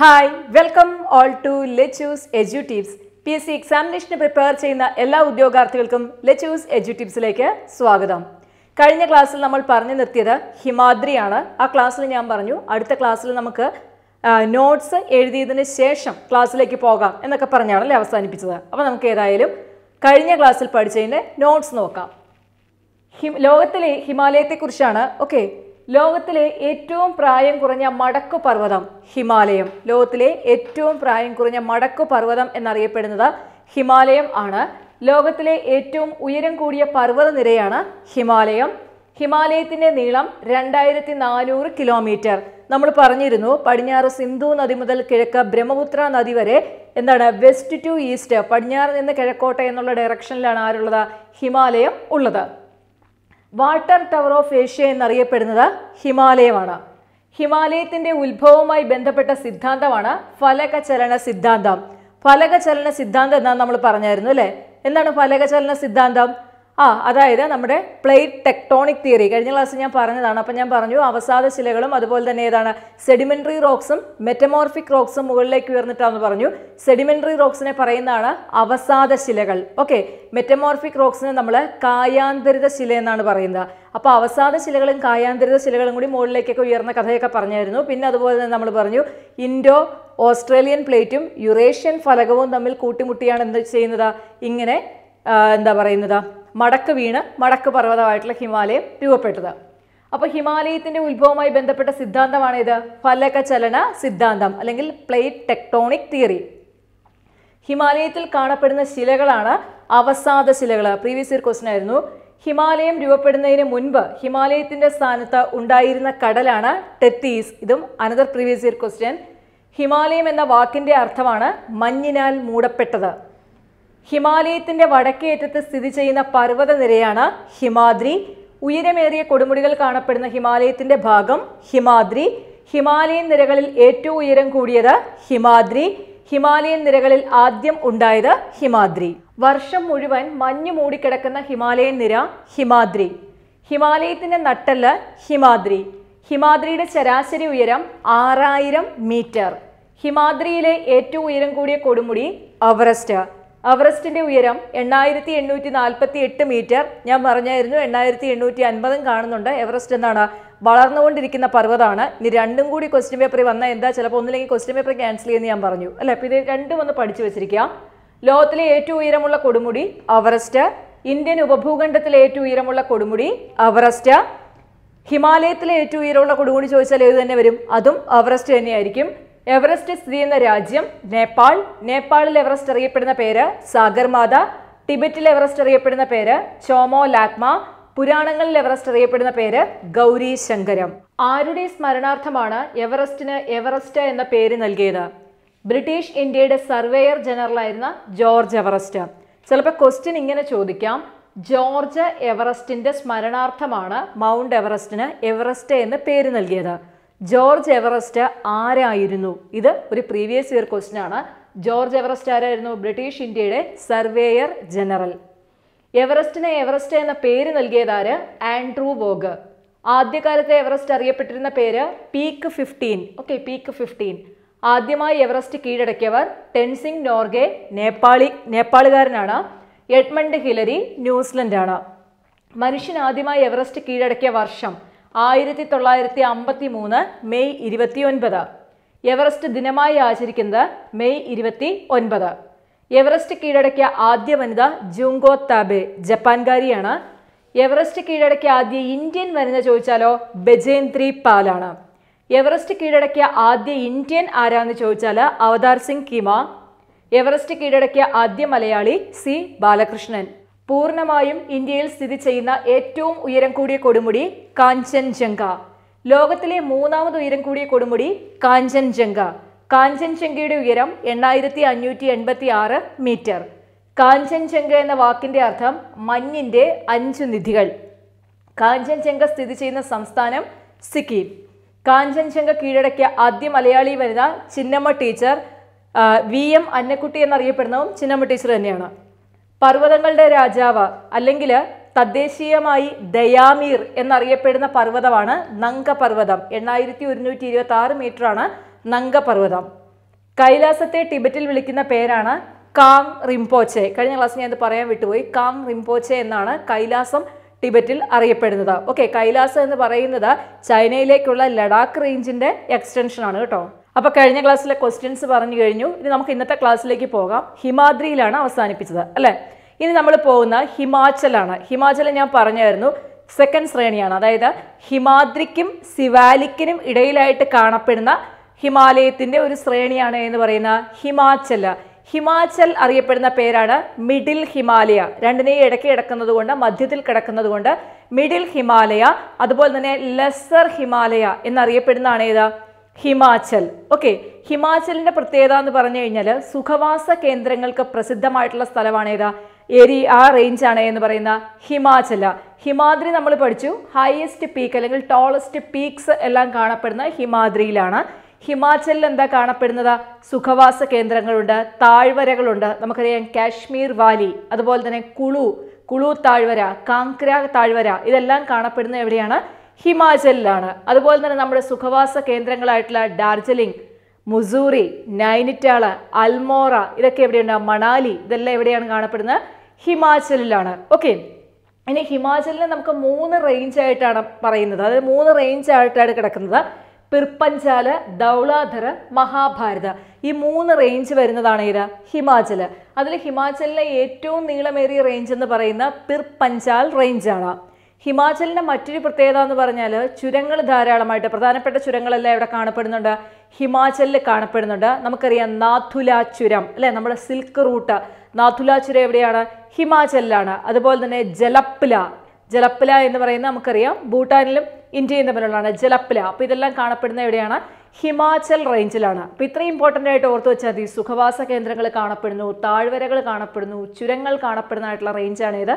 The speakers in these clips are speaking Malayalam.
hi welcome all to Lechu's edu tips P S C എക്സാമിനേഷന് പ്രിപ്പയർ ചെയ്യുന്ന എല്ലാ ഉദ്യോഗാർത്ഥികൾക്കും ലെച്ചൂസ് എജു ടിപ്സിലേക്ക് സ്വാഗതം കഴിഞ്ഞ ക്ലാസ്സിൽ നമ്മൾ പറഞ്ഞു നിർത്തിയത് ഹിമാദ്രിയാണ് ആ ക്ലാസ്സിൽ ഞാൻ പറഞ്ഞു അടുത്ത ക്ലാസ്സിൽ നമുക്ക് നോട്ട്സ് എഴുതിയതിന് ശേഷം ക്ലാസ്സിലേക്ക് പോകാം എന്നൊക്കെ പറഞ്ഞാണല്ലേ അവസാനിപ്പിച്ചത് അപ്പോൾ നമുക്ക് ഏതായാലും കഴിഞ്ഞ ക്ലാസ്സിൽ പഠിച്ചതിൻ്റെ നോട്ട്സ് നോക്കാം ഹിം ലോകത്തിലെ ഹിമാലയത്തെക്കുറിച്ചാണ് ഓക്കെ ലോകത്തിലെ ഏറ്റവും പ്രായം കുറഞ്ഞ മടക്കു പർവ്വതം ഹിമാലയം ലോകത്തിലെ ഏറ്റവും പ്രായം കുറഞ്ഞ മടക്കു പർവ്വതം എന്നറിയപ്പെടുന്നത് ഹിമാലയം ആണ് ലോകത്തിലെ ഏറ്റവും ഉയരം കൂടിയ നിരയാണ് ഹിമാലയം ഹിമാലയത്തിന്റെ നീളം രണ്ടായിരത്തി നാനൂറ് കിലോമീറ്റർ നമ്മൾ പറഞ്ഞിരുന്നു പടിഞ്ഞാറ് സിന്ധു നദി മുതൽ കിഴക്ക് ബ്രഹ്മപുത്ര നദി വരെ എന്താണ് വെസ്റ്റ് ടു ഈസ്റ്റ് പടിഞ്ഞാറ് നിന്ന് കിഴക്കോട്ടെ എന്നുള്ള ഡയറക്ഷനിലാണ് ആരുള്ളത് ഹിമാലയം ഉള്ളത് വാട്ടർ ടവർ ഓഫ് ഏഷ്യ എന്നറിയപ്പെടുന്നത് ഹിമാലയമാണ് ഹിമാലയത്തിൻ്റെ ഉത്ഭവവുമായി ബന്ധപ്പെട്ട സിദ്ധാന്തമാണ് ഫലകചലന സിദ്ധാന്തം ഫലകചലന സിദ്ധാന്തം എന്നാണ് നമ്മൾ പറഞ്ഞായിരുന്നു അല്ലേ എന്താണ് ഫലകചലന സിദ്ധാന്തം ആ അതായത് നമ്മുടെ പ്ലേറ്റ് ടെക്ടോണിക് തിയറി കഴിഞ്ഞ ക്ലാസ്സിൽ ഞാൻ പറഞ്ഞതാണ് അപ്പം ഞാൻ പറഞ്ഞു അവസാദ ശിലകളും അതുപോലെ തന്നെ ഏതാണ് സെഡിമെൻ്ററി റോക്സും മെറ്റമോർഫിക് റോക്സും മുകളിലേക്ക് ഉയർന്നിട്ടാണെന്ന് പറഞ്ഞു സെഡിമെൻ്ററി റോക്സിനെ പറയുന്നതാണ് അവസാദ ശിലകൾ ഓക്കെ മെറ്റമോർഫിക് റോക്സിനെ നമ്മൾ കായാന്തരിത ശില എന്നാണ് പറയുന്നത് അപ്പോൾ അവസാദ ശിലകളും കായാന്തരിത ശിലകളും കൂടി മുകളിലേക്കൊക്കെ ഉയർന്ന കഥയൊക്കെ പറഞ്ഞായിരുന്നു പിന്നെ അതുപോലെ തന്നെ നമ്മൾ പറഞ്ഞു ഇൻഡോ ഓസ്ട്രേലിയൻ പ്ലേറ്റും യുറേഷ്യൻ ഫലകവും തമ്മിൽ കൂട്ടിമുട്ടിയാണ് എന്ത് ചെയ്യുന്നത് ഇങ്ങനെ എന്താ പറയുന്നത് മടക്ക് വീണ് മടക്ക് പർവ്വതമായിട്ടുള്ള ഹിമാലയം രൂപപ്പെട്ടത് അപ്പോൾ ഹിമാലയത്തിന്റെ ഉത്ഭവവുമായി ബന്ധപ്പെട്ട സിദ്ധാന്തമാണ് ഇത് ഫലകചലന സിദ്ധാന്തം അല്ലെങ്കിൽ പ്ലേറ്റ് ടെക്ടോണിക് തിയറി ഹിമാലയത്തിൽ കാണപ്പെടുന്ന ശിലകളാണ് അവസാദ ശിലകൾ പ്രീവിയസ് ഇയർ ക്വസ്റ്റൻ ആയിരുന്നു ഹിമാലയം രൂപപ്പെടുന്നതിന് മുൻപ് ഹിമാലയത്തിന്റെ സ്ഥാനത്ത് ഉണ്ടായിരുന്ന കടലാണ് ടെത്തീസ് ഇതും അനദർ പ്രീവിയസ് ഇയർ ക്വസ്റ്റ്യൻ ഹിമാലയം എന്ന വാക്കിന്റെ അർത്ഥമാണ് മഞ്ഞിനാൽ മൂടപ്പെട്ടത് ഹിമാലയത്തിന്റെ വടക്കേറ്റത്ത് സ്ഥിതി ചെയ്യുന്ന നിരയാണ് ഹിമാദ്രി ഉയരമേറിയ കൊടുമുടികൾ കാണപ്പെടുന്ന ഹിമാലയത്തിന്റെ ഭാഗം ഹിമാദ്രി ഹിമാലയൻ നിരകളിൽ ഏറ്റവും ഉയരം കൂടിയത് ഹിമാദ്രി ഹിമാലയൻ നിരകളിൽ ആദ്യം ഉണ്ടായത് ഹിമാദ്രി വർഷം മുഴുവൻ മഞ്ഞു മൂടിക്കിടക്കുന്ന ഹിമാലയൻ നിര ഹിമാദ്രി ഹിമാലയത്തിന്റെ നട്ടല് ഹിമാദ്രി ഹിമാദ്രിയുടെ ശരാശരി ഉയരം ആറായിരം മീറ്റർ ഹിമാദ്രിയിലെ ഏറ്റവും ഉയരം കൂടിയ കൊടുമുടി അവറസ്റ്റ് അവറസ്റ്റിന്റെ ഉയരം എണ്ണായിരത്തി എണ്ണൂറ്റി നാൽപ്പത്തി എട്ട് മീറ്റർ ഞാൻ പറഞ്ഞായിരുന്നു എണ്ണായിരത്തി എണ്ണൂറ്റി അൻപതും കാണുന്നുണ്ട് എവറസ്റ്റ് എന്നാണ് വളർന്നുകൊണ്ടിരിക്കുന്ന പർവ്വതമാണ് ഇനി രണ്ടും കൂടി ക്വസ്റ്റ്യൻ പേപ്പറിൽ വന്നാൽ എന്താ ചിലപ്പോൾ ഒന്നില്ലെങ്കിൽ ക്വസ്റ്റ്യൻ പേപ്പർ ക്യാൻസൽ ചെയ്യുന്ന ഞാൻ പറഞ്ഞു അല്ല അപ്പോൾ ഇത് രണ്ടും ഒന്ന് പഠിച്ചു വെച്ചിരിക്കാം ലോകത്തിലെ ഏറ്റവും ഉയരമുള്ള കൊടുമുടി അവറസ്റ്റ് ഇന്ത്യൻ ഉപഭൂഖണ്ഡത്തിലെ ഏറ്റവും ഉയരമുള്ള കൊടുമുടി അവറസ്റ്റ് ഹിമാലയത്തിലെ ഏറ്റവും ഉയരമുള്ള കൊടുമുടി ചോദിച്ചാൽ ഏത് തന്നെ വരും അതും അവറസ്റ്റ് തന്നെയായിരിക്കും എവറസ്റ്റ് സ്ഥിതി ചെയ്യുന്ന രാജ്യം നേപ്പാൾ നേപ്പാളിൽ എവറസ്റ്റ് അറിയപ്പെടുന്ന പേര് സാഗർമാത ടിബറ്റിൽ എവറസ്റ്റ് അറിയപ്പെടുന്ന പേര് ചോമോ ലാക്മ പുരാണങ്ങളിൽ എവറസ്റ്റ് അറിയപ്പെടുന്ന പേര് ഗൗരി ശങ്കരം ആരുടെ സ്മരണാർത്ഥമാണ് എവറസ്റ്റിന് എവറസ്റ്റ് എന്ന പേര് നൽകിയത് ബ്രിട്ടീഷ് ഇന്ത്യയുടെ സർവേയർ ജനറലായിരുന്ന ജോർജ് എവറസ്റ്റ് ചിലപ്പോൾ ക്വസ്റ്റ്യൻ ഇങ്ങനെ ചോദിക്കാം ജോർജ് എവറസ്റ്റിന്റെ സ്മരണാർത്ഥമാണ് മൗണ്ട് എവറസ്റ്റിന് എവറസ്റ്റ് എന്ന് പേര് നൽകിയത് ജോർജ് എവറസ്റ്റ് ആരായിരുന്നു ഇത് ഒരു പ്രീവിയസ് ഇയർ ക്വസ്റ്റ്യൻ ആണ് ജോർജ് എവറസ്റ്റ് ആരായിരുന്നു ബ്രിട്ടീഷ് ഇന്ത്യയുടെ സർവേയർ ജനറൽ എവറസ്റ്റിനെ എവറസ്റ്റ് എന്ന പേര് നൽകിയതാര് ആൻഡ്രൂ വോഗ് ആദ്യകാലത്തെ എവറസ്റ്റ് അറിയപ്പെട്ടിരുന്ന പേര് peak fifteen okay peak fifteen ആദ്യമായി എവറസ്റ്റ് കീഴടക്കിയവർ ടെൻസിംഗ് നോർഗെ നേപ്പാളി നേപ്പാളുകാരനാണ് എഡ്മണ്ട് ഹിലരി ന്യൂസിലൻഡാണ് മനുഷ്യൻ ആദ്യമായി എവറസ്റ്റ് കീഴടക്കിയ വർഷം ആയിരത്തി തൊള്ളായിരത്തി അമ്പത്തി മൂന്ന് മെയ് ഒൻപത് എവറസ്റ്റ് ദിനമായി ആചരിക്കുന്നത് മെയ് ഇരുപത്തി ഒൻപത് എവറസ്റ്റ് കീഴടക്കിയ ആദ്യ വനിത ജൂങ്കോ താബെ ജപ്പാൻകാരിയാണ് എവറസ്റ്റ് കീഴടക്കിയ ആദ്യ ഇന്ത്യൻ വനിത ചോദിച്ചാലോ ബജേന്ദ്രി പാലാണ് എവറസ്റ്റ് കീഴടക്കിയ ആദ്യ ഇന്ത്യൻ ആരാന്ന് ചോദിച്ചാൽ അവതാർ സിംഗ് കിമ എവറസ്റ്റ് കീഴടക്കിയ ആദ്യ മലയാളി സി ബാലകൃഷ്ണൻ പൂർണ്ണമായും ഇന്ത്യയിൽ സ്ഥിതി ചെയ്യുന്ന ഏറ്റവും ഉയരം കൂടിയ കൊടുമുടി കാഞ്ചൻജംഗ ലോകത്തിലെ മൂന്നാമത് ഉയരം കൂടിയ കൊടുമുടി കാഞ്ചൻജംഗ കാഞ്ചൻജംഗയുടെ ഉയരം എണ്ണായിരത്തി അഞ്ഞൂറ്റി എൺപത്തി ആറ് മീറ്റർ കാഞ്ചൻജംഗ എന്ന വാക്കിൻ്റെ അർത്ഥം മഞ്ഞിൻ്റെ അഞ്ചു നിധികൾ കാഞ്ചൻജംഗ സ്ഥിതി ചെയ്യുന്ന സംസ്ഥാനം സിക്കിം കാഞ്ചൻജംഗ കീഴടക്കിയ ആദ്യ മലയാളി വനിത Chinnamma teacher V M Annakutty എന്നറിയപ്പെടുന്നതും ചിന്നമ്മ ടീച്ചർ തന്നെയാണ് പർവ്വതങ്ങളുടെ രാജാവ് അല്ലെങ്കിൽ തദ്ദേശീയമായി ദയാമീർ എന്നറിയപ്പെടുന്ന പർവ്വതമാണ് നങ്കപർവ്വതം എണ്ണായിരത്തി ഒരുന്നൂറ്റി ഇരുപത്തി ആറ് മീറ്ററാണ് നങ്കപർവ്വതം കൈലാസത്തെ ടിബറ്റിൽ വിളിക്കുന്ന പേരാണ് കാങ് റിംപോച്ചെ കഴിഞ്ഞ ക്ലാസ് ഞാൻ ഇത് പറയാൻ വിട്ടുപോയി കാങ് റിംപോച്ചെ എന്നാണ് കൈലാസം ടിബറ്റിൽ അറിയപ്പെടുന്നത് ഓക്കെ കൈലാസം എന്ന് പറയുന്നത് ചൈനയിലേക്കുള്ള ലഡാക്ക് റേഞ്ചിന്റെ എക്സ്റ്റൻഷനാണ് കേട്ടോ അപ്പോൾ കഴിഞ്ഞ ക്ലാസ്സിലെ ക്വസ്റ്റ്യൻസ് പറഞ്ഞു കഴിഞ്ഞു ഇനി നമുക്ക് ഇന്നത്തെ ക്ലാസ്സിലേക്ക് പോകാം ഹിമാദ്രിയിലാണ് അവസാനിപ്പിച്ചത് അല്ലേ ഇനി നമ്മൾ പോകുന്ന ഹിമാചലാണ് ഹിമാചൽ ഞാൻ പറഞ്ഞായിരുന്നു സെക്കൻഡ് ശ്രേണിയാണ് അതായത് ഹിമാദ്രിക്കും സിവാലിക്കിനും ഇടയിലായിട്ട് കാണപ്പെടുന്ന ഹിമാലയത്തിൻ്റെ ഒരു ശ്രേണിയാണ് എന്ന് പറയുന്ന ഹിമാചൽ ഹിമാചൽ അറിയപ്പെടുന്ന പേരാണ് മിഡിൽ ഹിമാലയ രണ്ടിനെയും ഇടയ്ക്ക് കിടക്കുന്നത് കൊണ്ട് മധ്യത്തിൽ കിടക്കുന്നത് കൊണ്ട് മിഡിൽ ഹിമാലയ അതുപോലെ തന്നെ ലെസർ ഹിമാലയ എന്നറിയപ്പെടുന്നതാണ് ഏതാ ഹിമാചൽ ഓക്കെ ഹിമാചലിൻ്റെ പ്രത്യേകത എന്ന് പറഞ്ഞു കഴിഞ്ഞാൽ സുഖവാസ കേന്ദ്രങ്ങൾക്ക് പ്രസിദ്ധമായിട്ടുള്ള സ്ഥലമാണ് ഏതാ ഏരി ആ റേഞ്ചാണ് എന്ന് പറയുന്ന ഹിമാചല ഹിമാദ്രി നമ്മൾ പഠിച്ചു ഹയസ്റ്റ് പീക്ക് അല്ലെങ്കിൽ ടോളസ്റ്റ് പീക്സ് എല്ലാം കാണപ്പെടുന്ന ഹിമാദ്രിയിലാണ് ഹിമാചലിൽ എന്താ കാണപ്പെടുന്നത് സുഖവാസ കേന്ദ്രങ്ങളുണ്ട് താഴ്വരകളുണ്ട് നമുക്കറിയാം കാശ്മീർ വാലി അതുപോലെ തന്നെ കുളു കുളു താഴ്വര കാങ്ക്ര താഴ്വര ഇതെല്ലാം കാണപ്പെടുന്നത് എവിടെയാണ് ഹിമാചലിലാണ് അതുപോലെ തന്നെ നമ്മുടെ സുഖവാസ കേന്ദ്രങ്ങളായിട്ടുള്ള ഡാർജിലിംഗ് മുസൂറി നൈനിറ്റാള് അൽമോറ ഇതൊക്കെ എവിടെയാണ് മണാലി ഇതെല്ലാം എവിടെയാണ് കാണപ്പെടുന്നത് ഹിമാചലിലാണ് ഓക്കെ ഇനി ഹിമാചലിനെ നമുക്ക് മൂന്ന് റേഞ്ച് ആയിട്ടാണ് പറയുന്നത് അതായത് മൂന്ന് റേഞ്ച് കിടക്കുന്നത് പിർപ്പഞ്ചാല് ദൗളാധര മഹാഭാരത ഈ മൂന്ന് റേഞ്ച് വരുന്നതാണ് ഏത് ഹിമാചൽ അതിൽ ഹിമാചലിലെ ഏറ്റവും നീളമേറിയ റേഞ്ച് എന്ന് പറയുന്ന പിർപ്പഞ്ചാൽ റേഞ്ചാണ് ഹിമാചലിൻ്റെ മറ്റൊരു പ്രത്യേകത എന്ന് പറഞ്ഞാൽ ചുരങ്ങൾ ധാരാളമായിട്ട് പ്രധാനപ്പെട്ട ചുരങ്ങളെല്ലാം ഇവിടെ കാണപ്പെടുന്നുണ്ട് ഹിമാചലിൽ കാണപ്പെടുന്നുണ്ട് നമുക്കറിയാം നാഥുല ചുരം അല്ലേ നമ്മുടെ സിൽക്ക് റൂട്ട് നാഥുല ചുരം എവിടെയാണ് ഹിമാചലിലാണ് അതുപോലെ തന്നെ ജലപ്ല ജലപ്ല എന്ന് പറയുന്ന നമുക്കറിയാം ഭൂട്ടാനിലും ഇന്ത്യയും തമ്മിലുള്ളതാണ് ജലപ്ല അപ്പോൾ ഇതെല്ലാം കാണപ്പെടുന്ന എവിടെയാണ് ഹിമാചൽ റേഞ്ചിലാണ് അപ്പോൾ ഇത്രയും ഇമ്പോർട്ടൻ്റ് ആയിട്ട് ഓർത്ത് വെച്ചാൽ മതി സുഖവാസ കേന്ദ്രങ്ങൾ കാണപ്പെടുന്നു താഴ്വരകൾ കാണപ്പെടുന്നു ചുരങ്ങൾ കാണപ്പെടുന്നതായിട്ടുള്ള റേഞ്ചാണ് ഇത്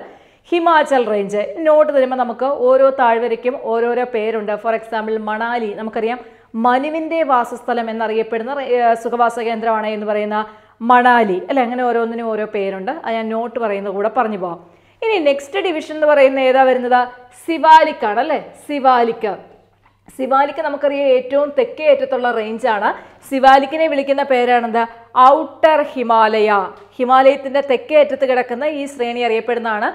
ഹിമാചൽ റേഞ്ച് നോട്ട് തരുമ്പോൾ നമുക്ക് ഓരോ താഴ്വരയ്ക്കും ഓരോരോ പേരുണ്ട് ഫോർ എക്സാമ്പിൾ മണാലി നമുക്കറിയാം മനുവിൻ്റെ വാസസ്ഥലം എന്നറിയപ്പെടുന്ന സുഖവാസ കേന്ദ്രമാണ് എന്ന് പറയുന്ന മണാലി അല്ലെ അങ്ങനെ ഓരോന്നിനും ഓരോ പേരുണ്ട് അത് ഞാൻ നോട്ട് പറയുന്ന കൂടെ പറഞ്ഞു പോവാം ഇനി നെക്സ്റ്റ് ഡിവിഷൻ എന്ന് പറയുന്ന ഏതാ വരുന്നത് സിവാലിക്കാണ് അല്ലേ സിവാലിക്ക് സിവാലിക്ക് നമുക്കറിയാം ഏറ്റവും തെക്കേ ഏറ്റത്തുള്ള റേഞ്ചാണ് സിവാലിക്കിനെ വിളിക്കുന്ന പേരാണെന്ത് ഔട്ടർ ഹിമാലയ ഹിമാലയത്തിൻ്റെ തെക്കേ അറ്റത്ത് കിടക്കുന്ന ഈ ശ്രേണി അറിയപ്പെടുന്നതാണ്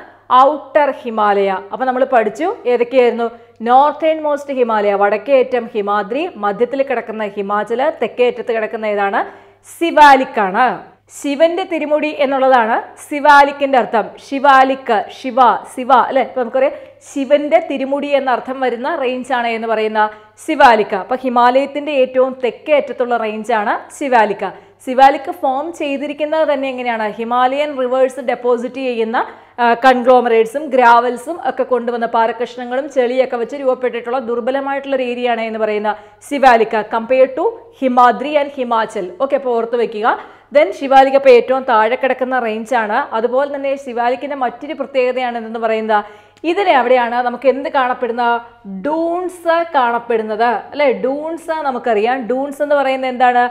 ഔട്ടർ ഹിമാലയ അപ്പോൾ നമ്മൾ പഠിച്ചു ഏതൊക്കെയായിരുന്നു നോർത്തേൺ മോസ്റ്റ് ഹിമാലയ വടക്കേറ്റം ഹിമാദ്രി മധ്യത്തിൽ കിടക്കുന്ന ഹിമാചല് തെക്കേറ്റത്ത് കിടക്കുന്ന ഏതാണ് സിവാലിക്കാണ് ശിവന്റെ തിരുമുടി എന്നുള്ളതാണ് സിവാലിക്കിന്റെ അർത്ഥം ശിവാലിക്ക് ശിവ ശിവ അല്ലെ ഇപ്പൊ നമുക്കറിയാം ശിവന്റെ തിരുമുടി എന്ന അർത്ഥം വരുന്ന ആണ് എന്ന് പറയുന്ന സിവാലിക്ക അപ്പൊ ഹിമാലയത്തിന്റെ ഏറ്റവും തെക്കേ അറ്റത്തുള്ള റേഞ്ചാണ് ശിവാലിക്ക ശിവാലിക്ക് ഫോം ചെയ്തിരിക്കുന്നത് തന്നെ എങ്ങനെയാണ് ഹിമാലയൻ റിവേഴ്സ് ഡെപ്പോസിറ്റ് ചെയ്യുന്ന കൺഗ്ലോമറേറ്റ്സും ഗ്രാവൽസും ഒക്കെ കൊണ്ടുവന്ന പാറക്കഷ്ണങ്ങളും ചെളിയൊക്കെ വെച്ച് രൂപപ്പെട്ടിട്ടുള്ള ദുർബലമായിട്ടുള്ള ഒരു ഏരിയയാണ് എന്ന് പറയുന്ന Shivalik compared to Himadri and Himachal okay അപ്പോൾ ഓർത്ത് വയ്ക്കുക ദെൻ ശിവാലിക ഇപ്പോൾ ഏറ്റവും താഴെ കിടക്കുന്ന റേഞ്ചാണ് അതുപോലെ തന്നെ ശിവാലിക്കിൻ്റെ മറ്റൊരു പ്രത്യേകതയാണ് എന്തെന്ന് പറയുന്നത് ഇതിന് എവിടെയാണ് നമുക്ക് എന്ത് കാണപ്പെടുന്ന ഡൂൺസ് കാണപ്പെടുന്നത് അല്ലേ ഡൂൺസ് നമുക്കറിയാം ഡൂൺസ് എന്ന് പറയുന്നത് എന്താണ്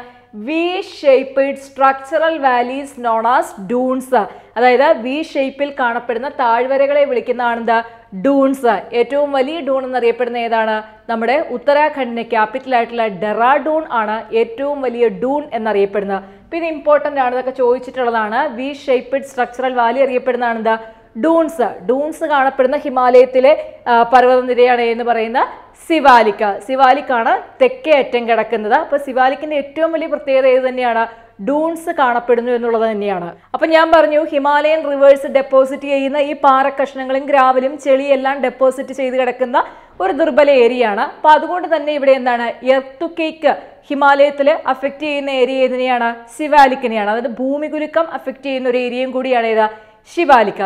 V shaped structural valleys known as duns അതായത് വി ഷേപ്പിൽ കാണപ്പെടുന്ന താഴ്വരകളെ വിളിക്കുന്നതാണ് എന്താ ഡൂൺസ് ഏറ്റവും വലിയ ഡൂൺ എന്നറിയപ്പെടുന്ന ഏതാണ് നമ്മുടെ ഉത്തരാഖണ്ഡിൻ്റെ ക്യാപിറ്റൽ ആയിട്ടുള്ള ഡെറാഡൂൺ ആണ് ഏറ്റവും വലിയ ഡൂൺ എന്നറിയപ്പെടുന്നത് പിന്നെ ഇമ്പോർട്ടൻ്റ് ആണ് ഇതൊക്കെ ചോദിച്ചിട്ടുള്ളതാണ് വി ഷേപ്പ്ഡ് സ്ട്രക്ചറൽ വാലി അറിയപ്പെടുന്നതാണ് എന്താ ഡൂൺസ് ഡൂൺസ് കാണപ്പെടുന്ന ഹിമാലയത്തിലെ പർവ്വതനിരയാണ് എന്ന് പറയുന്ന സിവാലിക്ക സിവാലിക്കാണ് തെക്കേ അറ്റം കിടക്കുന്നത് അപ്പോൾ സിവാലിക്കിൻ്റെ ഏറ്റവും വലിയ പ്രത്യേകത ഏത് തന്നെയാണ് ഡൂൺസ് കാണപ്പെടുന്നു എന്നുള്ളത് തന്നെയാണ് അപ്പം ഞാൻ പറഞ്ഞു ഹിമാലയൻ റിവേഴ്സ് ഡെപ്പോസിറ്റ് ചെയ്യുന്ന ഈ പാറക്കഷ്ണങ്ങളും ഗ്രാവലും ചെളിയെല്ലാം ഡെപ്പോസിറ്റ് ചെയ്ത് കിടക്കുന്ന ഒരു ദുർബല ഏരിയ ആണ് അപ്പം അതുകൊണ്ട് തന്നെ ഇവിടെ എന്താണ് എർത്തുക്കേക്ക് ഹിമാലയത്തിൽ അഫക്റ്റ് ചെയ്യുന്ന ഏരിയ ഏതിനെയാണ് ശിവാലിക്കിനെയാണ് അതായത് ഭൂമികുലുക്കം അഫക്റ്റ് ചെയ്യുന്ന ഒരു ഏരിയയും കൂടിയാണ് ഏതാ ശിവാലിക്ക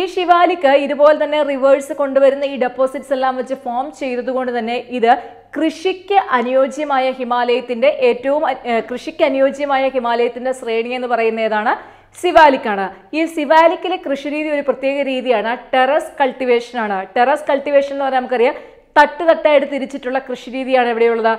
ഈ ശിവാലിക്ക് ഇതുപോലെ തന്നെ റിവേഴ്സ് കൊണ്ടുവരുന്ന ഈ ഡെപ്പോസിറ്റ്സ് എല്ലാം വെച്ച് ഫോം ചെയ്തതുകൊണ്ട് തന്നെ ഇത് കൃഷിക്ക് അനുയോജ്യമായ ഹിമാലയത്തിന്റെ ഏറ്റവും കൃഷിക്ക് അനുയോജ്യമായ ഹിമാലയത്തിന്റെ ശ്രേണി എന്ന് പറയുന്ന ഏതാണ് സിവാലിക്കാണ് ഈ സിവാലിക്കിലെ കൃഷിരീതി ഒരു പ്രത്യേക രീതിയാണ് ടെറസ് കൾട്ടിവേഷനാണ് ടെറസ് കൾട്ടിവേഷൻ എന്ന് പറഞ്ഞാൽ നമുക്കറിയാം തട്ട് തട്ടായിട്ട് തിരിച്ചിട്ടുള്ള കൃഷിരീതിയാണ് ഇവിടെയുള്ളത്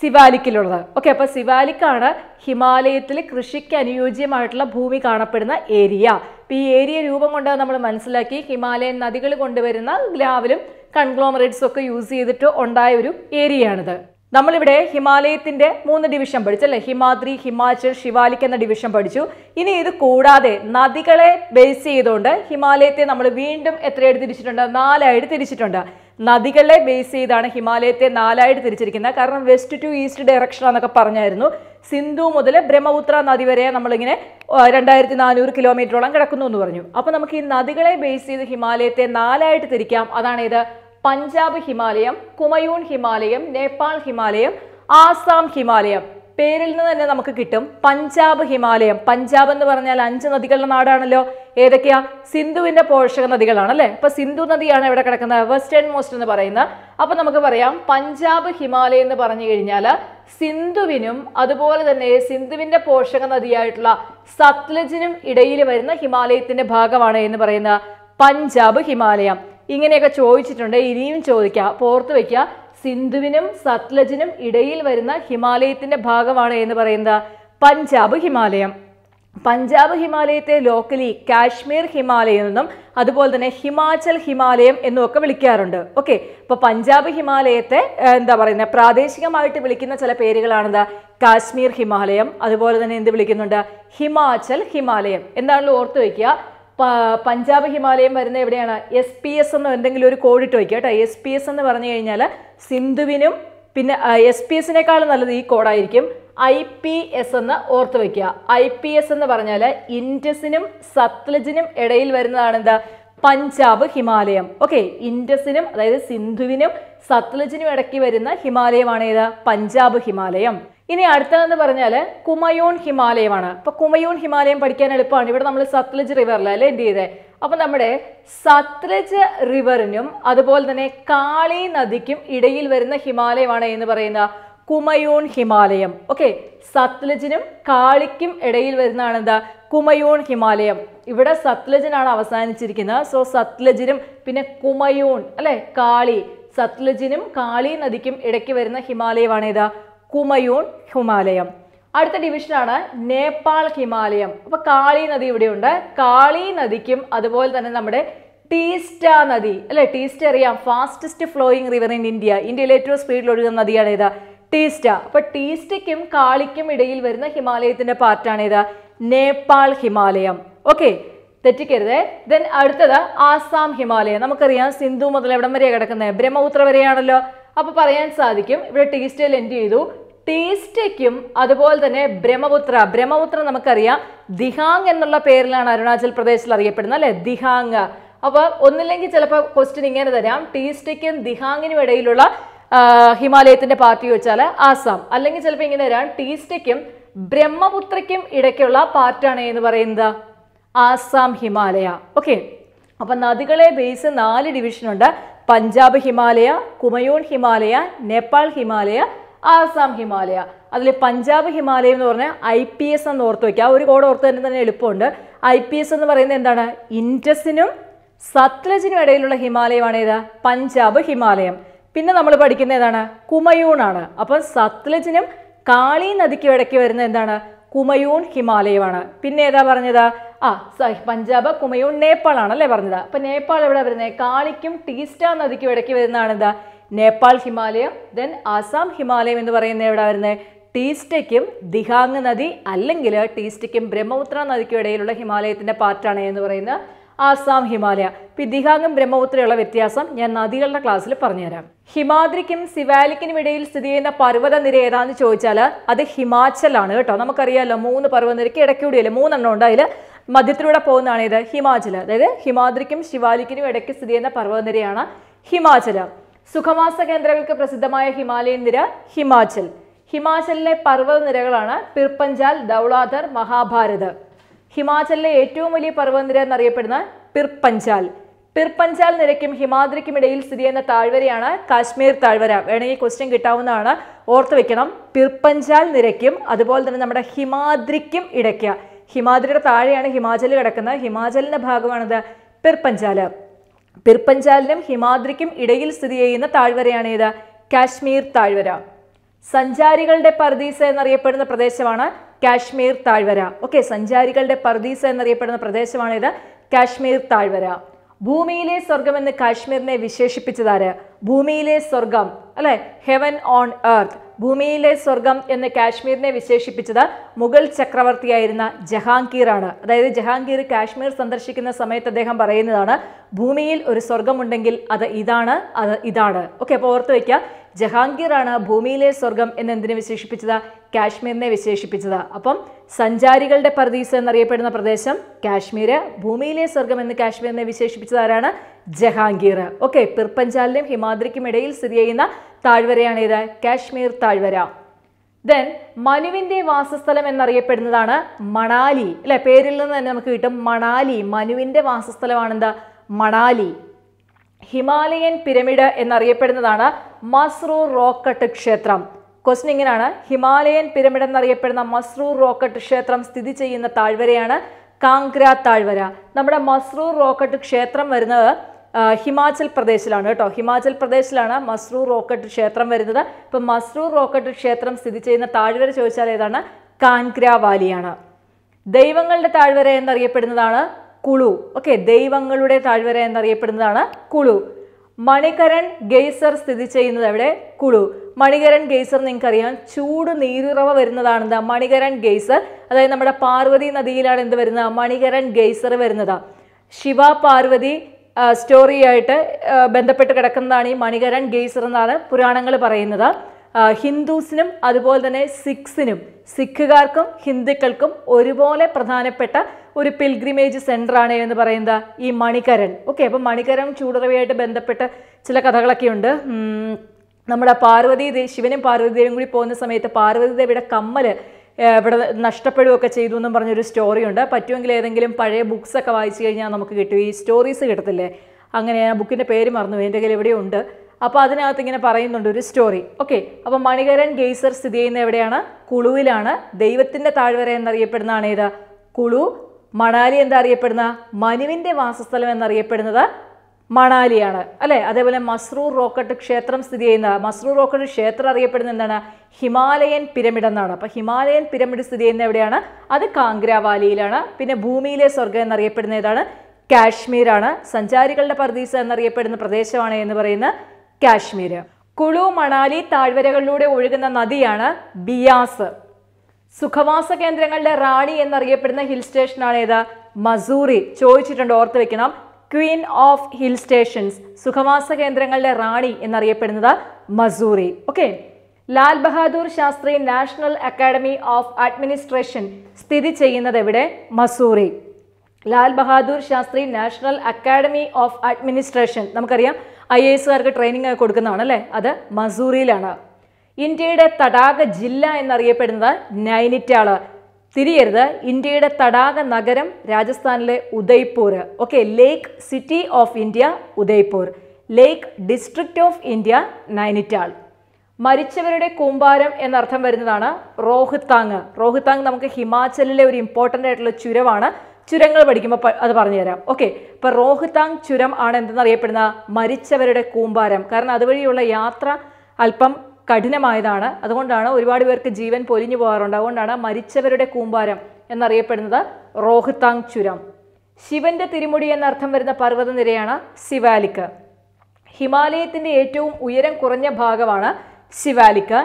സിവാലിക്കിലുള്ളത് ഓക്കെ അപ്പോൾ സിവാലിക്കാണ് ഹിമാലയത്തിൽ കൃഷിക്ക് അനുയോജ്യമായിട്ടുള്ള ഭൂമി കാണപ്പെടുന്ന ഏരിയ അപ്പോൾ ഈ ഏരിയ രൂപം കൊണ്ട് നമ്മൾ മനസ്സിലാക്കി ഹിമാലയൻ നദികൾ കൊണ്ടുവരുന്ന ഗ്ലാവലും കൺഗ്ലോമറേറ്റ്സും ഒക്കെ യൂസ് ചെയ്തിട്ട് ഉണ്ടായ ഒരു ഏരിയയാണിത് നമ്മളിവിടെ ഹിമാലയത്തിൻ്റെ മൂന്ന് ഡിവിഷൻ പഠിച്ചു അല്ലേ ഹിമാദ്രി ഹിമാചൽ ശിവാലിക് എന്ന ഡിവിഷൻ പഠിച്ചു ഇനി ഇത് കൂടാതെ നദികളെ ബേസ് ചെയ്തുകൊണ്ട് ഹിമാലയത്തെ നമ്മൾ വീണ്ടും എത്രയായിട്ട് തിരിച്ചിട്ടുണ്ട് നാലായിട്ട് തിരിച്ചിട്ടുണ്ട് നദികളെ ബേസ് ചെയ്താണ് ഹിമാലയത്തെ നാലായിട്ട് തിരിച്ചിരിക്കുന്നത് കാരണം വെസ്റ്റ് ടു ഈസ്റ്റ് ഡയറക്ഷൻ എന്നൊക്കെ പറഞ്ഞായിരുന്നു സിന്ധു മുതൽ ബ്രഹ്മപുത്ര നദി വരെ നമ്മളിങ്ങനെ രണ്ടായിരത്തി നാനൂറ് കിലോമീറ്ററോളം കിടക്കുന്നു എന്ന് പറഞ്ഞു അപ്പോൾ നമുക്ക് ഈ നദികളെ ബേസ് ചെയ്ത് ഹിമാലയത്തെ നാലായിട്ട് തിരിക്കാം അതാണ് ഇത് പഞ്ചാബ് ഹിമാലയം കുമയൂൺ ഹിമാലയം നേപ്പാൾ ഹിമാലയം ആസാം ഹിമാലയം പേരിൽ നിന്ന് തന്നെ നമുക്ക് കിട്ടും പഞ്ചാബ് ഹിമാലയം പഞ്ചാബ് എന്ന് പറഞ്ഞാൽ അഞ്ച് നദികളുടെ നാടാണല്ലോ ഏതൊക്കെയാ സിന്ധുവിന്റെ പോഷക നദികളാണ് അല്ലെ അപ്പൊ സിന്ധു നദിയാണ് ഇവിടെ കിടക്കുന്നത് വെസ്റ്റേൺ മോസ്റ്റ് എന്ന് പറയുന്നത് അപ്പൊ നമുക്ക് പറയാം പഞ്ചാബ് ഹിമാലയം എന്ന് പറഞ്ഞു കഴിഞ്ഞാൽ സിന്ധുവിനും അതുപോലെ തന്നെ സിന്ധുവിന്റെ പോഷക നദിയായിട്ടുള്ള സത്ലജിനും ഇടയിൽ വരുന്ന ഹിമാലയത്തിന്റെ ഭാഗമാണ് എന്ന് പറയുന്ന പഞ്ചാബ് ഹിമാലയം ഇങ്ങനെയൊക്കെ ചോദിച്ചിട്ടുണ്ട് ഇനിയും ചോദിക്കാം പോർത്ത് ഓർത്ത് വയ്ക്കുക സിന്ധുവിനും സത്ലജിനും ഇടയിൽ വരുന്ന ഹിമാലയത്തിന്റെ ഭാഗമാണ് എന്ന് പറയുന്നത് പഞ്ചാബ് ഹിമാലയം പഞ്ചാബ് ഹിമാലയത്തെ ലോക്കലി കാശ്മീർ ഹിമാലയം എന്നും അതുപോലെ തന്നെ ഹിമാചൽ ഹിമാലയം എന്നും ഒക്കെ വിളിക്കാറുണ്ട് ഓക്കെ ഇപ്പോൾ പഞ്ചാബ് ഹിമാലയത്തെ എന്താ പറയുന്നത് പ്രാദേശികമായിട്ട് വിളിക്കുന്ന ചില പേരുകളാണെന്താ കാശ്മീർ ഹിമാലയം അതുപോലെ തന്നെ എന്ത് വിളിക്കുന്നുണ്ട് ഹിമാചൽ ഹിമാലയം എന്താണല്ലോ ഓർത്ത് വയ്ക്കുക പഞ്ചാബ് ഹിമാലയം വരുന്ന എവിടെയാണ് എസ് പി എസ് എന്നോ എന്തെങ്കിലും ഒരു കോഡിട്ട് വയ്ക്കുക കേട്ടോ എസ് പി എസ് എന്ന് പറഞ്ഞു കഴിഞ്ഞാൽ സിന്ധുവിനും പിന്നെ എസ് പി എസിനേക്കാളും നല്ലത് ഈ കോഡായിരിക്കും ഐ പി എസ് എന്ന് ഓർത്ത് വയ്ക്കുക ഐ പി എസ് എന്ന് പറഞ്ഞാൽ ഇൻഡസിനും സത്ലജിനും ഇടയിൽ വരുന്നതാണ് എന്താ പഞ്ചാബ് ഹിമാലയം ഓക്കെ ഇൻഡസിനും അതായത് സിന്ധുവിനും സത്ലജിനും ഇടയ്ക്ക് വരുന്ന ഹിമാലയമാണ് ഏത് പഞ്ചാബ് ഹിമാലയം ഇനി അടുത്തതെന്ന് പറഞ്ഞാൽ കുമയോൺ ഹിമാലയമാണ് അപ്പോൾ കുമയോൺ ഹിമാലയം പഠിക്കാൻ എളുപ്പമാണ് ഇവിടെ നമ്മൾ സത്ലജ് റിവറിൽ അല്ലേ എന്ത് ചെയ്തേ അപ്പോൾ നമ്മുടെ സത്ലജ് റിവറിനും അതുപോലെ തന്നെ കാളി നദിക്കും ഇടയിൽ വരുന്ന ഹിമാലയമാണ് എന്ന് പറയുന്ന കുമയൂൺ ഹിമാലയം ഓക്കെ സത്ലജിനും കാളിക്കും ഇടയിൽ വരുന്നതാണ് എന്താ കുമയൂൺ ഹിമാലയം ഇവിടെ സത്ലജിനാണ് അവസാനിച്ചിരിക്കുന്നത് സോ സത്ലജിനും പിന്നെ കുമയൂൺ അല്ലെ കാളി സത്ലജിനും കാളി നദിക്കും ഇടയ്ക്ക് വരുന്ന ഹിമാലയമാണ് ഏതാ കുമയൂൺ ഹിമാലയം അടുത്ത ഡിവിഷനാണ് നേപ്പാൾ ഹിമാലയം അപ്പോൾ കാളി നദി ഇവിടെയുണ്ട് കാളി നദിക്കും അതുപോലെ തന്നെ നമ്മുടെ ടീസ്റ്റ നദി അല്ലെ ടീസ്റ്റ അറിയാം fastest flowing river in India ഇന്ത്യയിലെ ഏറ്റവും സ്പീഡിൽ ഒഴുകുന്ന നദിയാണ് ഏതാ ടീസ്റ്റ അപ്പോൾ ടീസ്റ്റയ്ക്കും കാളിക്കും ഇടയിൽ വരുന്ന ഹിമാലയത്തിന്റെ പാർട്ടാണ് ഏതാ നേപ്പാൾ ഹിമാലയം ഓക്കെ തെറ്റിക്കരുത് ദെൻ അടുത്തത് ആസാം ഹിമാലയം നമുക്കറിയാം സിന്ധു മുതൽ എവിടം വരെയാണ് കിടക്കുന്നത് ബ്രഹ്മപുത്ര വരെയാണല്ലോ അപ്പോൾ പറയാൻ സാധിക്കും ഇവിടെ ടീസ്റ്റയിൽ എൻഡ് ചെയ്തു ടേസ്റ്റയ്ക്കും അതുപോലെ തന്നെ ബ്രഹ്മപുത്ര ബ്രഹ്മപുത്ര നമുക്കറിയാം ദിഹാങ് എന്നുള്ള പേരിലാണ് അരുണാചൽ പ്രദേശിൽ അറിയപ്പെടുന്നത് അല്ലേ ദിഹാങ് അപ്പോൾ ഒന്നില്ലെങ്കിൽ ചിലപ്പോൾ ക്വസ്റ്റ്യൻ ഇങ്ങനെ തരാം ടേസ്റ്റയ്ക്കും ദിഹാങ്ങിനും ഇടയിലുള്ള ഹിമാലയത്തിന്റെ പാർട്ടി വെച്ചാൽ ആസാം അല്ലെങ്കിൽ ചിലപ്പോൾ ഇങ്ങനെ തരാം ടീസ്റ്റയ്ക്കും ബ്രഹ്മപുത്രയ്ക്കും ഇടയ്ക്കുള്ള പാർട്ടാണ് എന്ന് പറയുന്നത് ആസാം ഹിമാലയ ഓക്കെ അപ്പൊ നദികളെ ബേസ് നാല് ഡിവിഷനുണ്ട് പഞ്ചാബ് ഹിമാലയ കുമയൂൺ ഹിമാലയ നേപ്പാൾ ഹിമാലയ ആസാം ഹിമാലയ അതിൽ പഞ്ചാബ് ഹിമാലയം എന്ന് പറഞ്ഞാൽ ഐ പി എസ് എന്ന് ഓർത്ത് വയ്ക്കുക ഒരു കോഡ് ഓർത്ത് തന്നെ തന്നെ എളുപ്പമുണ്ട് ഐ പി എസ് എന്ന് പറയുന്നത് എന്താണ് ഇൻഡസിനും സത്ലജിനും ഇടയിലുള്ള ഹിമാലയമാണ് ഏത് പഞ്ചാബ് ഹിമാലയം പിന്നെ നമ്മൾ പഠിക്കുന്ന ഏതാണ് കുമയൂണാണ് അപ്പം സത്ലജിനും കാളി നദിക്ക് ഇടയ്ക്ക് വരുന്ന എന്താണ് കുമയൂൺ ഹിമാലയമാണ് പിന്നെ ഏതാ പറഞ്ഞത് ആ പഞ്ചാബ് കുമയൂൺ നേപ്പാളാണ് അല്ലേ പറഞ്ഞത് അപ്പം നേപ്പാൾ എവിടെ വരുന്നത് കാളിക്കും ടീസ്റ്റ നദിക്കും ഇടയ്ക്ക് വരുന്നതാണ് എന്താ നേപ്പാൾ ഹിമാലയം ദെൻ ആസാം ഹിമാലയം എന്ന് പറയുന്ന എവിടെ വരുന്നത് ടീസ്റ്റയ്ക്കും ദിഹാങ് നദി അല്ലെങ്കിൽ ടീസ്റ്റയ്ക്കും ബ്രഹ്മപുത്ര നദിക്കും ഇടയിലുള്ള ഹിമാലയത്തിൻ്റെ പാർട്ടാണ് എന്ന് പറയുന്ന ആസാം ഹിമാലയ ഇപ്പം ദിഹാങ്ങും ബ്രഹ്മപുത്രയുള്ള വ്യത്യാസം ഞാൻ നദികളുടെ ക്ലാസ്സിൽ പറഞ്ഞുതരാം ഹിമാദ്രിക്കും സിവാലിക്കിനും ഇടയിൽ സ്ഥിതി ചെയ്യുന്ന നിര ഏതാന്ന് ചോദിച്ചാൽ അത് ഹിമാചലാണ് കേട്ടോ നമുക്കറിയാമല്ലോ മൂന്ന് പർവ്വതനിരയ്ക്ക് ഇടയ്ക്കൂടിയല്ലേ മൂന്നെണ്ണം ഉണ്ട് അതിൽ മധ്യത്തിലൂടെ പോകുന്നതാണ് ഇത് ഹിമാചൽ അതായത് ഹിമാദ്രിക്കും ശിവാലിക്കിനും ഇടയ്ക്ക് സ്ഥിതി ചെയ്യുന്ന പർവ്വതനിരയാണ് ഹിമാചലം സുഖവാസ കേന്ദ്രങ്ങൾക്ക് പ്രസിദ്ധമായ ഹിമാലയൻ നിര ഹിമാചൽ ഹിമാചലിലെ പർവ്വത നിരകളാണ് പിർപ്പഞ്ചാൽ ദൗളാധർ മഹാഭാരത് ഹിമാചലിലെ ഏറ്റവും വലിയ പർവ്വതനിര എന്നറിയപ്പെടുന്ന പിർപ്പഞ്ചാൽ പിർപ്പഞ്ചാൽ നിരക്കും ഹിമാദ്രിക്കുമിടയിൽ സ്ഥിതി ചെയ്യുന്ന താഴ്വരയാണ് കാശ്മീർ താഴ്വര വേണമെങ്കിൽ ക്വസ്റ്റ്യൻ കിട്ടാവുന്നതാണ് ഓർത്ത് വെക്കണം പിർപ്പഞ്ചാൽ നിരക്കും അതുപോലെ തന്നെ നമ്മുടെ ഹിമാദ്രിക്കും ഇടയ്ക്ക് ഹിമാദ്രിയുടെ താഴെയാണ് ഹിമാചൽ കിടക്കുന്നത് ഹിമാചലിന്റെ ഭാഗമാണത് പിർപ്പഞ്ചാൽ പിർപ്പഞ്ചാലിനും ഹിമാദ്രിക്കും ഇടയിൽ സ്ഥിതി ചെയ്യുന്ന താഴ്വരയാണേത് കാശ്മീർ താഴ്വര സഞ്ചാരികളുടെ പർദീസ എന്നറിയപ്പെടുന്ന പ്രദേശമാണ് കാശ്മീർ താഴ്വര ഓക്കെ സഞ്ചാരികളുടെ പർദീസ എന്നറിയപ്പെടുന്ന പ്രദേശമാണിത് കാശ്മീർ താഴ്വര ഭൂമിയിലെ സ്വർഗം എന്ന് കാശ്മീരിനെ വിശേഷിപ്പിച്ചതാര് ഭൂമിയിലെ സ്വർഗം അല്ലെ ഹെവൻ ഓൺ എർത്ത് ഭൂമിയിലെ സ്വർഗം എന്ന് കാശ്മീരിനെ വിശേഷിപ്പിച്ചത് മുഗൾ ചക്രവർത്തിയായിരുന്ന ജഹാംഗീറാണ് അതായത് ജഹാംഗീർ കാശ്മീർ സന്ദർശിക്കുന്ന സമയത്ത് അദ്ദേഹം പറയുന്നതാണ് ഭൂമിയിൽ ഒരു സ്വർഗമുണ്ടെങ്കിൽ അത് ഇതാണ് അത് ഇതാണ് ഓക്കെ അപ്പോൾ ഓർത്ത് വയ്ക്കുക ജഹാംഗീറാണ് ഭൂമിയിലെ സ്വർഗം എന്ന് എന്തിനു വിശേഷിപ്പിച്ചത് കാശ്മീരിനെ വിശേഷിപ്പിച്ചത് അപ്പം സഞ്ചാരികളുടെ പർദീസ് എന്നറിയപ്പെടുന്ന പ്രദേശം കാശ്മീർ ഭൂമിയിലെ സ്വർഗം എന്ന് കാശ്മീരിനെ വിശേഷിപ്പിച്ചത് ആരാണ് ജഹാംഗീർ ഓക്കെ പിർപ്പഞ്ചാലിനും ഇടയിൽ സ്ഥിതി ചെയ്യുന്ന താഴ്വരയാണ് ഇത് കാശ്മീർ താഴ്വര ദെൻ മനുവിൻ്റെ വാസസ്ഥലം എന്നറിയപ്പെടുന്നതാണ് മണാലി അല്ലെ പേരിൽ നിന്ന് തന്നെ നമുക്ക് കിട്ടും മണാലി മനുവിൻ്റെ വാസസ്ഥലമാണെന്ത് മണാലി ഹിമാലയൻ പിരമിഡ് എന്നറിയപ്പെടുന്നതാണ് മസ്റൂർ റോക്കട്ട് ക്ഷേത്രം ക്വസ്റ്റൻ ഇങ്ങനെയാണ് ഹിമാലയൻ പിരമിഡ് എന്നറിയപ്പെടുന്ന മസ്രൂർ റോക്കറ്റ് ക്ഷേത്രം സ്ഥിതി ചെയ്യുന്ന താഴ്വരയാണ് കാങ്ക്ര താഴ്വര നമ്മുടെ മസ്രൂർ റോക്കറ്റ് ക്ഷേത്രം വരുന്നത് ഹിമാചൽ പ്രദേശിലാണ് കേട്ടോ ഹിമാചൽ പ്രദേശിലാണ് മസ്രൂർ റോക്കറ്റ് ക്ഷേത്രം വരുന്നത് ഇപ്പം മസ്രൂർ റോക്കറ്റ് ക്ഷേത്രം സ്ഥിതി ചെയ്യുന്ന താഴ്വര ചോദിച്ചാൽ ഏതാണ് കാൻഗ്ര വാലിയാണ് ദൈവങ്ങളുടെ താഴ്വര എന്നറിയപ്പെടുന്നതാണ് കുളു ഓക്കെ ദൈവങ്ങളുടെ താഴ്വര എന്നറിയപ്പെടുന്നതാണ് കുളു മണികരൺ ഗെയ്സർ സ്ഥിതി ചെയ്യുന്നത് എവിടെ കുളു മണികരൻ ഗെയ്സർ നിങ്ങൾക്കറിയാം ചൂട് നീരുറവ വരുന്നതാണ് മണികരൻ ഗെയ്സർ അതായത് നമ്മുടെ പാർവതി നദിയിലാണ് എന്ത് വരുന്നത് മണികരൻ ഗെയ്സർ വരുന്നത് ശിവ പാർവതി സ്റ്റോറിയായിട്ട് ബന്ധപ്പെട്ട് കിടക്കുന്നതാണ് ഈ മണികരൻ ഗെയ്സർ എന്നാണ് പുരാണങ്ങൾ പറയുന്നത് ഹിന്ദുസിനും അതുപോലെ തന്നെ സിഖ്സിനും സിഖുകാർക്കും ഹിന്ദുക്കൾക്കും ഒരുപോലെ പ്രധാനപ്പെട്ട ഒരു പിൽഗ്രിമേജ് സെൻ്ററാണ് എന്ന് പറയുന്നത് ഈ മണികരൺ ഓക്കെ അപ്പം മണികരൺ ചൂടുറവയായിട്ട് ബന്ധപ്പെട്ട ചില കഥകളൊക്കെ ഉണ്ട് നമ്മുടെ പാർവതി ശിവനും പാർവതിദേവിയും കൂടി പോകുന്ന സമയത്ത് പാർവതിദേവിയുടെ കമ്മൽ ഇവിടെ നഷ്ടപ്പെടുകയൊക്കെ ചെയ്തു എന്നും പറഞ്ഞൊരു സ്റ്റോറിയുണ്ട് പറ്റുമെങ്കിൽ ഏതെങ്കിലും പഴയ ബുക്സൊക്കെ വായിച്ചു കഴിഞ്ഞാൽ നമുക്ക് കിട്ടും ഈ സ്റ്റോറീസ് കിട്ടത്തില്ലേ അങ്ങനെ ആ ബുക്കിൻ്റെ പേര് മറന്നു എൻ്റെ കയ്യിൽ എവിടെയോ ഉണ്ട് അപ്പോൾ അതിനകത്ത് ഇങ്ങനെ പറയുന്നുണ്ട് ഒരു സ്റ്റോറി ഓക്കെ അപ്പോൾ മണികരൻ ഗെയ്സർ സ്ഥിതി ചെയ്യുന്ന എവിടെയാണ് കുളുവിലാണ് ദൈവത്തിൻ്റെ താഴ്വര എന്നറിയപ്പെടുന്നതാണ് ഏത് കുളു മണാലി എന്താ അറിയപ്പെടുന്ന മനുവിൻ്റെ വാസസ്ഥലം എന്നറിയപ്പെടുന്നത് മണാലിയാണ് അല്ലേ അതേപോലെ മസ്രൂർ റോക്കറ്റ് ക്ഷേത്രം സ്ഥിതി ചെയ്യുന്ന മസ്രൂർ റോക്കറ്റ് ക്ഷേത്രം അറിയപ്പെടുന്ന എന്താണ് ഹിമാലയൻ പിരമിഡ് എന്നാണ് അപ്പോൾ ഹിമാലയൻ പിരമിഡ് സ്ഥിതി ചെയ്യുന്ന എവിടെയാണ് അത് കാങ്ക്ര വാലിയിലാണ് പിന്നെ ഭൂമിയിലെ സ്വർഗം എന്നറിയപ്പെടുന്ന ഏതാണ് കാശ്മീരാണ് സഞ്ചാരികളുടെ പർദീസ എന്നറിയപ്പെടുന്ന പ്രദേശമാണ് എന്ന് പറയുന്ന കാശ്മീർ കുളു മണാലി താഴ്വരകളിലൂടെ ഒഴുകുന്ന നദിയാണ് ബിയാസ് സുഖവാസ കേന്ദ്രങ്ങളുടെ റാണി എന്നറിയപ്പെടുന്ന ഹിൽ സ്റ്റേഷനാണ് ഏതാ മസൂറി ചോദിച്ചിട്ടുണ്ട് ഓർത്ത് വെക്കണം ക്വീൻ ഓഫ് ഹിൽ സ്റ്റേഷൻസ് സുഖവാസ കേന്ദ്രങ്ങളുടെ റാണി എന്നറിയപ്പെടുന്നത് Mussoorie okay Lal Bahadur Shastri national academy of administration സ്ഥിതി ചെയ്യുന്നത് എവിടെ Mussoorie Lal Bahadur Shastri national academy of administration നമുക്കറിയാം ഐ എ എസുകാർക്ക് ട്രെയിനിങ് കൊടുക്കുന്നതാണ് അല്ലേ അത് മസൂറിയിലാണ് ഇന്ത്യയുടെ തടാക ജില്ല എന്നറിയപ്പെടുന്നത് നൈനിറ്റാള് തിരിയരുത് ഇന്ത്യയുടെ തടാക നഗരം രാജസ്ഥാനിലെ Udaipur okay lake city of India Udaipur lake district of India Nainital മരിച്ചവരുടെ കൂമ്പാരം എന്നർത്ഥം വരുന്നതാണ് റോഹിത്താങ് റോഹിത്താങ് നമുക്ക് ഹിമാചലിലെ ഒരു ഇമ്പോർട്ടൻ്റ് ആയിട്ടുള്ള ചുരമാണ് ചുരങ്ങൾ പഠിക്കുമ്പോൾ അത് പറഞ്ഞു തരാം ഓക്കെ ഇപ്പം റോഹിത്താങ് ചുരം ആണ് എന്തെന്നറിയപ്പെടുന്ന മരിച്ചവരുടെ കൂമ്പാരം കാരണം അതുവഴിയുള്ള യാത്ര അല്പം കഠിനമായതാണ് അതുകൊണ്ടാണ് ഒരുപാട് പേർക്ക് ജീവൻ പൊലിഞ്ഞു പോകാറുണ്ട് അതുകൊണ്ടാണ് മരിച്ചവരുടെ കൂമ്പാരം എന്നറിയപ്പെടുന്നത് റോഹ്താങ് ചുരം ശിവന്റെ തിരുമുടി എന്നർത്ഥം വരുന്ന പർവ്വതനിരയാണ് സിവാലിക്ക് ഹിമാലയത്തിന്റെ ഏറ്റവും ഉയരം കുറഞ്ഞ ഭാഗമാണ് സിവാലിക്ക്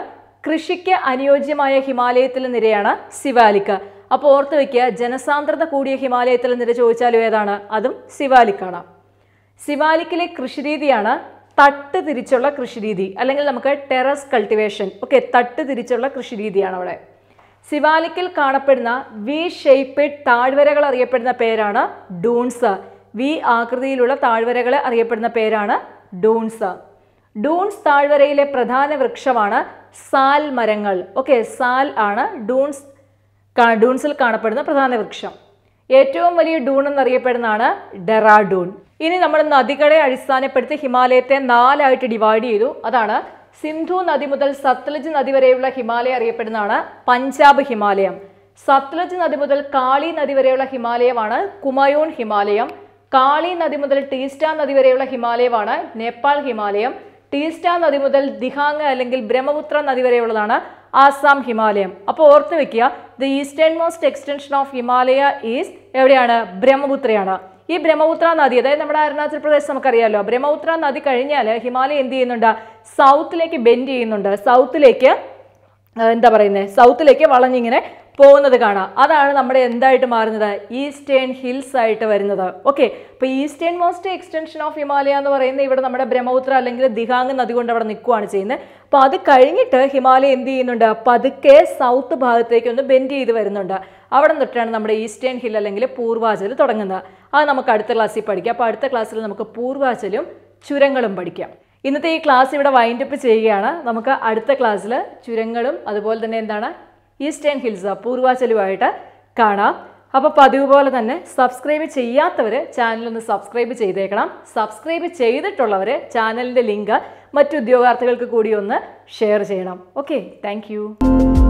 കൃഷിക്ക് അനുയോജ്യമായ ഹിമാലയത്തിലെ നിരയാണ് സിവാലിക്ക് അപ്പോൾ ഓർത്ത് വയ്ക്കുക ജനസാന്ദ്രത കൂടിയ ഹിമാലയത്തിലെ നിര ചോദിച്ചാലും ഏതാണ് അതും സിവാലിക്കാണ് സിവാലിക്കിലെ കൃഷിരീതിയാണ് തട്ട് തിരിച്ചുള്ള കൃഷിരീതി അല്ലെങ്കിൽ നമുക്ക് ടെറസ് കൾട്ടിവേഷൻ ഓക്കെ തട്ട് തിരിച്ചുള്ള കൃഷിരീതിയാണ് അവിടെ ശിവാലിക്കിൽ കാണപ്പെടുന്ന വി ഷേപ്പഡ് താഴ്വരകൾ അറിയപ്പെടുന്ന പേരാണ് ഡൂൺസ് വി ആകൃതിയിലുള്ള താഴ്വരകൾ അറിയപ്പെടുന്ന പേരാണ് ഡൂൺസ് ഡൂൺസ് താഴ്വരയിലെ പ്രധാന വൃക്ഷമാണ് സാൽ മരങ്ങൾ ഓക്കെ സാൽ ആണ് ഡൂൺസ് ഡൂൺസിൽ കാണപ്പെടുന്ന പ്രധാന വൃക്ഷം ഏറ്റവും വലിയ ഡൂൺ എന്നറിയപ്പെടുന്നതാണ് ഡെറാഡൂൺ ഇനി നമ്മൾ നദികളെ അടിസ്ഥാനപ്പെടുത്തി ഹിമാലയത്തെ നാലായിട്ട് ഡിവൈഡ് ചെയ്തു അതാണ് സിന്ധു നദി മുതൽ സത്ലജ് നദി വരെയുള്ള ഹിമാലയം അറിയപ്പെടുന്നതാണ് പഞ്ചാബ് ഹിമാലയം സത്ലജ് നദി മുതൽ കാളി നദി വരെയുള്ള ഹിമാലയമാണ് കുമയൂൺ ഹിമാലയം കാളി നദി മുതൽ ടീസ്റ്റ നദി വരെയുള്ള ഹിമാലയമാണ് നേപ്പാൾ ഹിമാലയം ടീസ്റ്റ നദി മുതൽ ദിഹാങ് അല്ലെങ്കിൽ ബ്രഹ്മപുത്ര നദി വരെയുള്ളതാണ് ആസാം ഹിമാലയം അപ്പോൾ ഓർത്ത് വെക്കുക the eastern most extension of Himalaya is എവിടെയാണ് ബ്രഹ്മപുത്രയാണ് ഈ ബ്രഹ്മപുത്ര നദി അതായത് നമ്മുടെ അരുണാചൽ പ്രദേശ് നമുക്കറിയാമല്ലോ ബ്രഹ്മപുത്ര നദി കഴിഞ്ഞാൽ ഹിമാലയം എന്ത് ചെയ്യുന്നുണ്ട് സൗത്തിലേക്ക് ബെൻഡ് ചെയ്യുന്നുണ്ട് സൗത്തിലേക്ക് എന്താ പറയുന്നത് സൗത്തിലേക്ക് വളഞ്ഞിങ്ങനെ പോകുന്നത് കാണാം അതാണ് നമ്മുടെ എന്തായിട്ട് മാറുന്നത് ഈസ്റ്റേൺ ഹിൽസ് ആയിട്ട് വരുന്നത് ഓക്കെ അപ്പോൾ eastern most extension of Himalaya എന്ന് പറയുന്നത് ഇവിടെ നമ്മുടെ ബ്രഹ്മപുത്ര അല്ലെങ്കിൽ ദിഹാങ് നദി കൊണ്ട് അവിടെ നിൽക്കുകയാണ് ചെയ്യുന്നത് അപ്പോൾ അത് കഴിഞ്ഞിട്ട് ഹിമാലയ എന്ത് ചെയ്യുന്നുണ്ട് പതുക്കെ സൗത്ത് ഭാഗത്തേക്ക് ഒന്ന് ബെൻഡ് ചെയ്ത് വരുന്നുണ്ട് അവിടെ തൊട്ടാണ് നമ്മുടെ ഈസ്റ്റേൺ ഹിൽ അല്ലെങ്കിൽ പൂർവാചൽ തുടങ്ങുന്നത് അത് നമുക്ക് അടുത്ത ക്ലാസ്സിൽ പഠിക്കാം അപ്പോൾ അടുത്ത ക്ലാസ്സിൽ നമുക്ക് പൂർവാചലും ചുരങ്ങളും പഠിക്കാം ഇന്നത്തെ ഈ ക്ലാസ് ഇവിടെ വൈൻഡപ്പ് ചെയ്യുകയാണ് നമുക്ക് അടുത്ത ക്ലാസ്സിൽ ചുരങ്ങളും അതുപോലെ തന്നെ എന്താണ് ഈസ്റ്റേൺ ഹിൽസ് പൂർവാചലുമായിട്ട് കാണാം അപ്പോൾ പതിവ് പോലെ തന്നെ സബ്സ്ക്രൈബ് ചെയ്യാത്തവർ ചാനലൊന്ന് സബ്സ്ക്രൈബ് ചെയ്തേക്കണം സബ്സ്ക്രൈബ് ചെയ്തിട്ടുള്ളവർ ചാനലിൻ്റെ ലിങ്ക് മറ്റു ഉദ്യോഗാർത്ഥികൾക്ക് കൂടി ഒന്ന് ഷെയർ ചെയ്യണം ഓക്കെ താങ്ക്